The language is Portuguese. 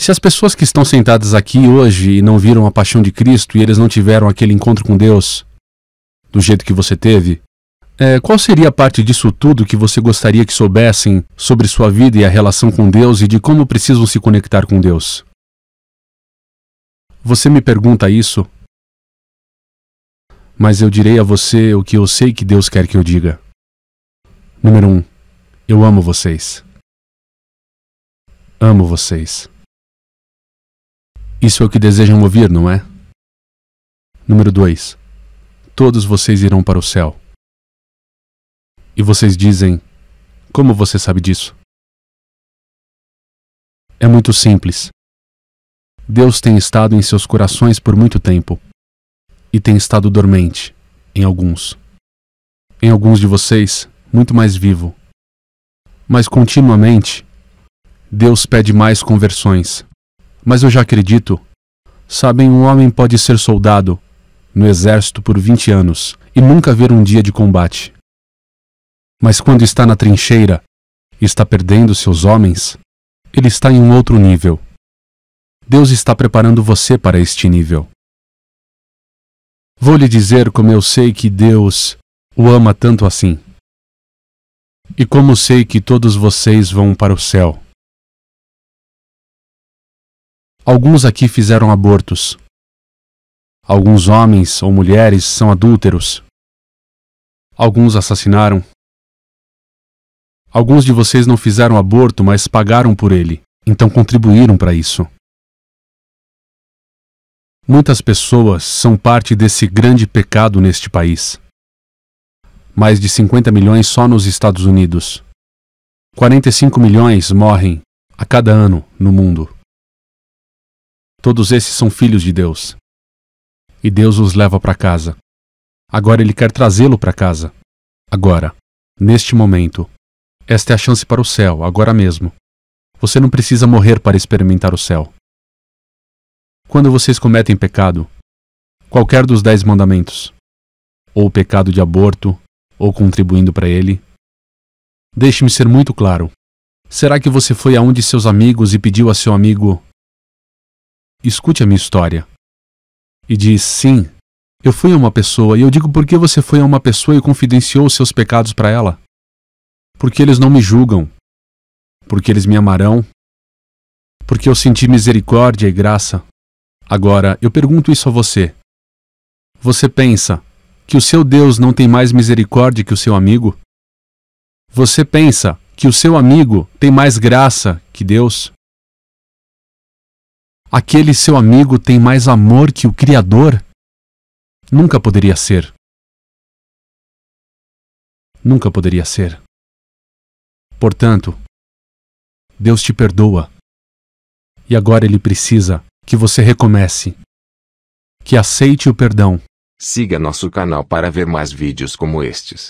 Se as pessoas que estão sentadas aqui hoje e não viram a paixão de Cristo e eles não tiveram aquele encontro com Deus do jeito que você teve, é, qual seria a parte disso tudo que você gostaria que soubessem sobre sua vida e a relação com Deus e de como precisam se conectar com Deus? Você me pergunta isso, mas eu direi a você o que eu sei que Deus quer que eu diga. Número 1. Um, eu amo vocês. Amo vocês. Isso é o que desejam ouvir, não é? Número 2. Todos vocês irão para o céu. E vocês dizem: Como você sabe disso? É muito simples. Deus tem estado em seus corações por muito tempo e tem estado dormente em alguns. Em alguns de vocês, muito mais vivo. Mas continuamente, Deus pede mais conversões mas eu já acredito. Sabem, um homem pode ser soldado no exército por 20 anos e nunca ver um dia de combate. Mas quando está na trincheira, e está perdendo seus homens, ele está em um outro nível. Deus está preparando você para este nível. Vou lhe dizer como eu sei que Deus o ama tanto assim. E como sei que todos vocês vão para o céu. Alguns aqui fizeram abortos. Alguns homens ou mulheres são adúlteros. Alguns assassinaram. Alguns de vocês não fizeram aborto, mas pagaram por ele, então contribuíram para isso. Muitas pessoas são parte desse grande pecado neste país. Mais de 50 milhões só nos Estados Unidos. 45 milhões morrem a cada ano no mundo. Todos esses são filhos de Deus. E Deus os leva para casa. Agora ele quer trazê-lo para casa. Agora, neste momento. Esta é a chance para o céu, agora mesmo. Você não precisa morrer para experimentar o céu. Quando vocês cometem pecado, qualquer dos dez mandamentos, ou o pecado de aborto, ou contribuindo para ele, deixe-me ser muito claro. Será que você foi a um de seus amigos e pediu a seu amigo: escute a minha história. E diz: Sim, eu fui a uma pessoa, e eu digo por que você foi a uma pessoa e confidenciou seus pecados para ela? Porque eles não me julgam, porque eles me amarão, porque eu senti misericórdia e graça. Agora, eu pergunto isso a você. Você pensa que o seu Deus não tem mais misericórdia que o seu amigo? Você pensa que o seu amigo tem mais graça que Deus? Aquele seu amigo tem mais amor que o Criador? Nunca poderia ser. Nunca poderia ser. Portanto, Deus te perdoa. E agora ele precisa que você recomece. Que aceite o perdão. Siga nosso canal para ver mais vídeos como estes.